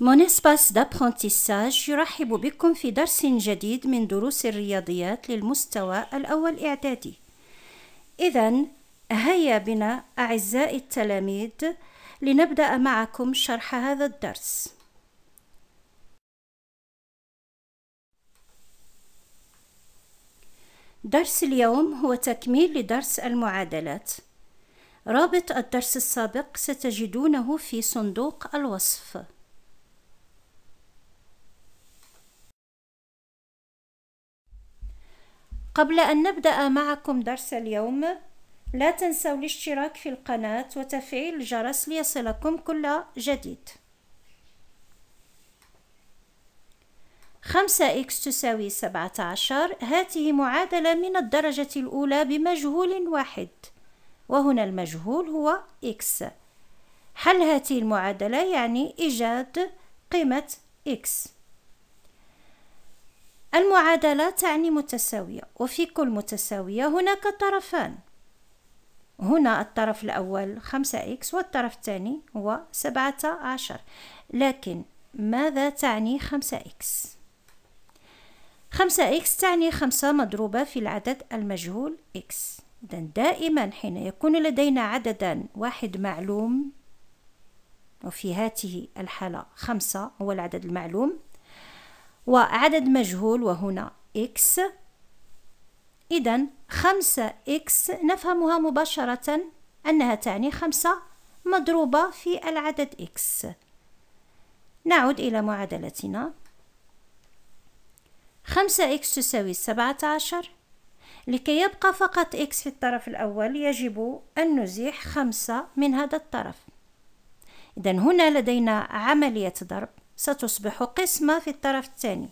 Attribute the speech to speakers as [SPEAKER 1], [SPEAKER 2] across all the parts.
[SPEAKER 1] مون اسباس دابرونتيساج يرحب بكم في درس جديد من دروس الرياضيات للمستوى الأول إعدادي إذا هيا بنا أعزائي التلاميذ لنبدأ معكم شرح هذا الدرس درس اليوم هو تكميل لدرس المعادلات رابط الدرس السابق ستجدونه في صندوق الوصف قبل أن نبدأ معكم درس اليوم لا تنسوا الاشتراك في القناة وتفعيل الجرس ليصلكم كل جديد خمسة إكس تساوي سبعة عشر هاته معادلة من الدرجة الأولى بمجهول واحد وهنا المجهول هو إكس حل هذه المعادلة يعني إيجاد قيمة إكس المعادلة تعني متساوية وفي كل متساوية هناك طرفان هنا الطرف الأول 5x والطرف الثاني هو 17 لكن ماذا تعني 5x؟ 5x تعني 5 مضروبة في العدد المجهول x إذن دائما حين يكون لدينا عددا واحد معلوم وفي هذه الحالة 5 هو العدد المعلوم وعدد مجهول وهنا x إذا خمسة x نفهمها مباشرة أنها تعني خمسة مضروبة في العدد x نعود إلى معادلتنا خمسة x تساوي سبعة عشر لكي يبقى فقط x في الطرف الأول يجب أن نزيح خمسة من هذا الطرف إذا هنا لدينا عملية ضرب ستصبح قسمة في الطرف الثاني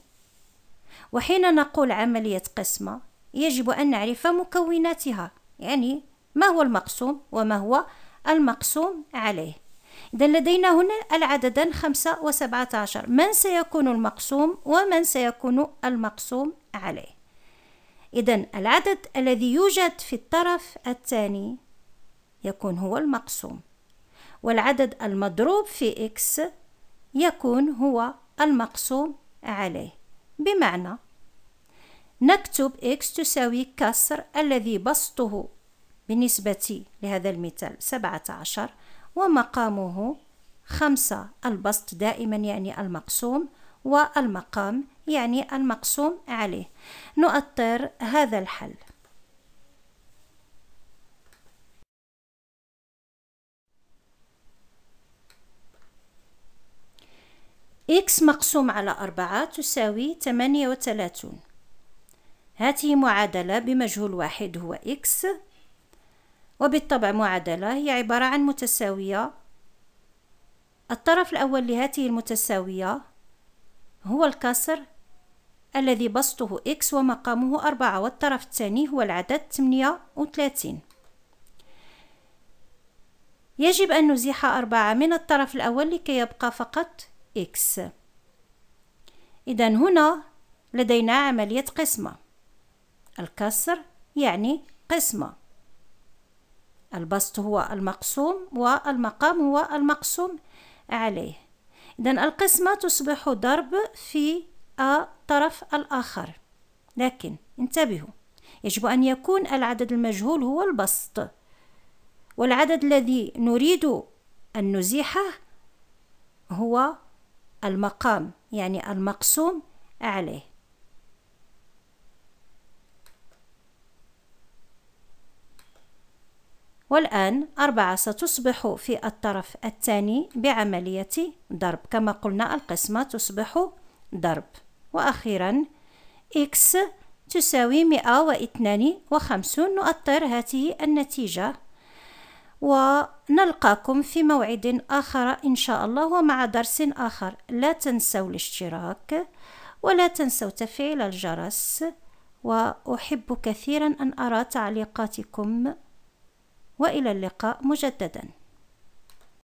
[SPEAKER 1] وحين نقول عملية قسمة يجب أن نعرف مكوناتها يعني ما هو المقسوم وما هو المقسوم عليه إذا لدينا هنا العددان خمسة وسبعة عشر من سيكون المقسوم ومن سيكون المقسوم عليه إذا العدد الذي يوجد في الطرف الثاني يكون هو المقسوم والعدد المضروب في إكس يكون هو المقسوم عليه بمعنى نكتب x تساوي كسر الذي بسطه بالنسبة لهذا المثال 17 ومقامه خمسة البسط دائما يعني المقسوم والمقام يعني المقسوم عليه نؤطر هذا الحل إكس مقسوم على أربعة تساوي ثمانية وثلاثون هذه معادلة بمجهول واحد هو إكس وبالطبع معادلة هي عبارة عن متساوية الطرف الأول لهذه المتساوية هو الكسر الذي بسطه إكس ومقامه أربعة والطرف الثاني هو العدد ثمانية وثلاثين يجب أن نزيح أربعة من الطرف الأول لكي يبقى فقط إكس إذا هنا لدينا عملية قسمة الكسر يعني قسمة البسط هو المقسوم والمقام هو المقسوم عليه إذا القسمة تصبح ضرب في الطرف الآخر لكن انتبهوا يجب أن يكون العدد المجهول هو البسط والعدد الذي نريد أن نزيحه هو المقام يعني المقسوم عليه والآن أربعة ستصبح في الطرف الثاني بعملية ضرب كما قلنا القسمة تصبح ضرب وأخيرا x تساوي 152 نؤطر هذه النتيجة ونلقاكم في موعد آخر إن شاء الله ومع درس آخر لا تنسوا الاشتراك ولا تنسوا تفعيل الجرس وأحب كثيرا أن أرى تعليقاتكم وإلى اللقاء مجددا